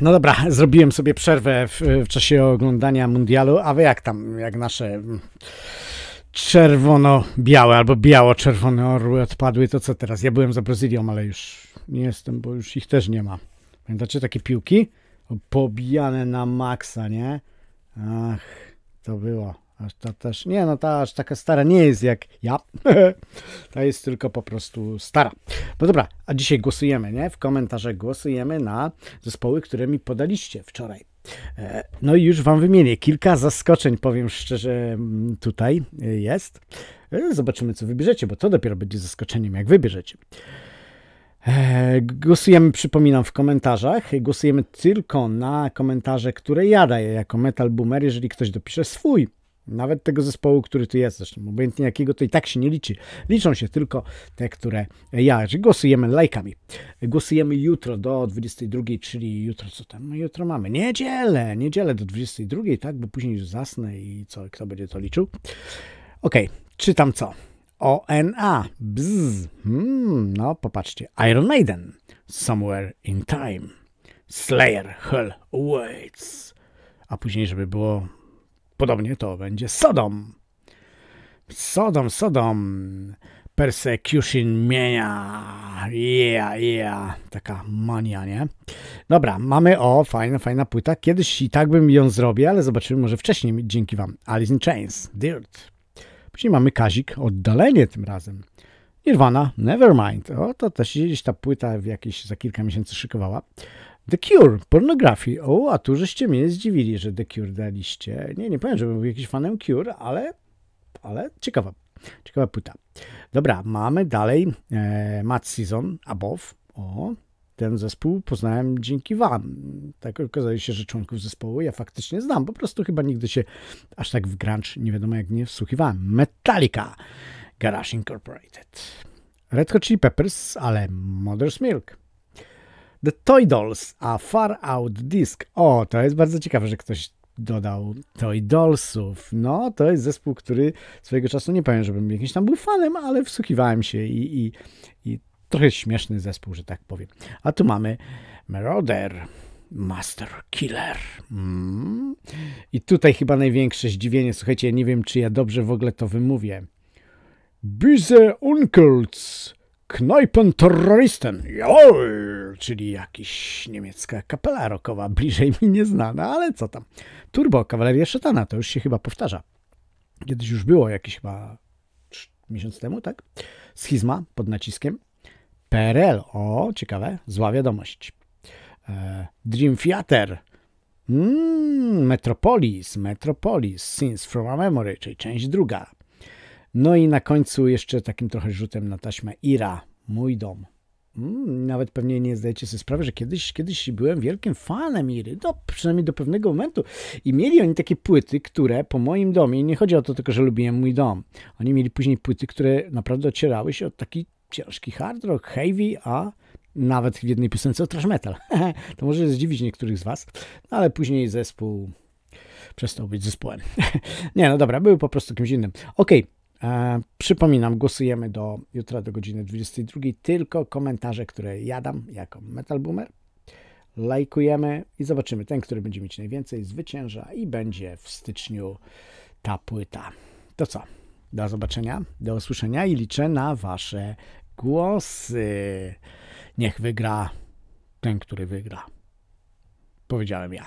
No dobra, zrobiłem sobie przerwę w, w czasie oglądania mundialu, a wy jak tam, jak nasze mm, czerwono-białe albo biało-czerwone orły odpadły, to co teraz? Ja byłem za Brazylią, ale już nie jestem, bo już ich też nie ma. Pamiętacie takie piłki? Pobijane na maksa, nie? Ach, to było. Aż ta też, nie no ta aż taka stara nie jest jak ja. ta jest tylko po prostu stara. No dobra, a dzisiaj głosujemy, nie? W komentarzach głosujemy na zespoły, które mi podaliście wczoraj. E, no i już Wam wymienię. Kilka zaskoczeń, powiem szczerze, mm, tutaj e, jest. E, zobaczymy, co wybierzecie, bo to dopiero będzie zaskoczeniem, jak wybierzecie. Głosujemy, przypominam, w komentarzach. Głosujemy tylko na komentarze, które ja daję jako Metal Boomer, jeżeli ktoś dopisze swój nawet tego zespołu, który tu jest, zresztą obojętnie jakiego, to i tak się nie liczy. Liczą się tylko te, które ja. Głosujemy lajkami. Głosujemy jutro do 22, czyli jutro co tam? No jutro mamy. Niedzielę, niedzielę do 22, tak? Bo później już zasnę i co, kto będzie to liczył? Okej, okay, czytam co? ONA. Bzz. Hmm, no popatrzcie. Iron Maiden. Somewhere in Time. Slayer Hell Awaits. A później, żeby było Podobnie to będzie Sodom. Sodom, Sodom. Persecution mienia. Yeah, yeah. Taka mania, nie? Dobra, mamy, o, fajna, fajna płyta. Kiedyś i tak bym ją zrobił, ale zobaczymy może wcześniej, dzięki wam. Alice in Chains, Dirt. Później mamy Kazik, oddalenie tym razem. Nirvana, Nevermind. O, to też gdzieś ta płyta w jakieś za kilka miesięcy szykowała. The Cure, pornografii. O, a tu żeście mnie zdziwili, że The Cure daliście. Nie, nie powiem, że był jakiś fanem Cure, ale, ale ciekawa, ciekawa płyta. Dobra, mamy dalej e, Mad Season, Above. O, ten zespół poznałem dzięki Wam. Tak okazało się, że członków zespołu ja faktycznie znam. Po prostu chyba nigdy się aż tak w grunge nie wiadomo jak nie wsłuchiwałem. Metallica, Garage Incorporated. Red Hot Chili Peppers, ale Mother's Milk. The Toy Dolls, a Far Out Disc. O, to jest bardzo ciekawe, że ktoś dodał Toy Dollsów. No, to jest zespół, który swojego czasu, nie powiem, żebym jakimś tam był fanem, ale wsłuchiwałem się i, i, i trochę śmieszny zespół, że tak powiem. A tu mamy Marauder. Master Killer. Mm. I tutaj chyba największe zdziwienie. Słuchajcie, nie wiem, czy ja dobrze w ogóle to wymówię. Buse Uncles. Kneipen Terroristen, czyli jakiś niemiecka kapela rockowa, bliżej mi nieznana, ale co tam. Turbo, Kawaleria Szatana, to już się chyba powtarza. Kiedyś już było, jakiś chyba miesiąc temu, tak? Schizma pod naciskiem. PRL, o, ciekawe, zła wiadomość. E, Dream Theater, mm, Metropolis, Metropolis, Sins from a Memory, czyli część druga. No i na końcu jeszcze takim trochę rzutem na taśmę Ira, mój dom. Mm, nawet pewnie nie zdajecie sobie sprawy, że kiedyś, kiedyś byłem wielkim fanem Iry, do, przynajmniej do pewnego momentu. I mieli oni takie płyty, które po moim domie, nie chodzi o to tylko, że lubiłem mój dom, oni mieli później płyty, które naprawdę ocierały się od taki ciężki hard rock, heavy, a nawet w jednej piosence o trash metal. to może zdziwić niektórych z was, no ale później zespół przestał być zespołem. nie, no dobra, były po prostu kimś innym. Okej, okay. E, przypominam, głosujemy do jutra do godziny 22. Tylko komentarze, które ja dam jako Metal Boomer. Lajkujemy i zobaczymy. Ten, który będzie mieć najwięcej, zwycięża i będzie w styczniu ta płyta. To co? Do zobaczenia, do usłyszenia i liczę na Wasze głosy. Niech wygra ten, który wygra. Powiedziałem ja.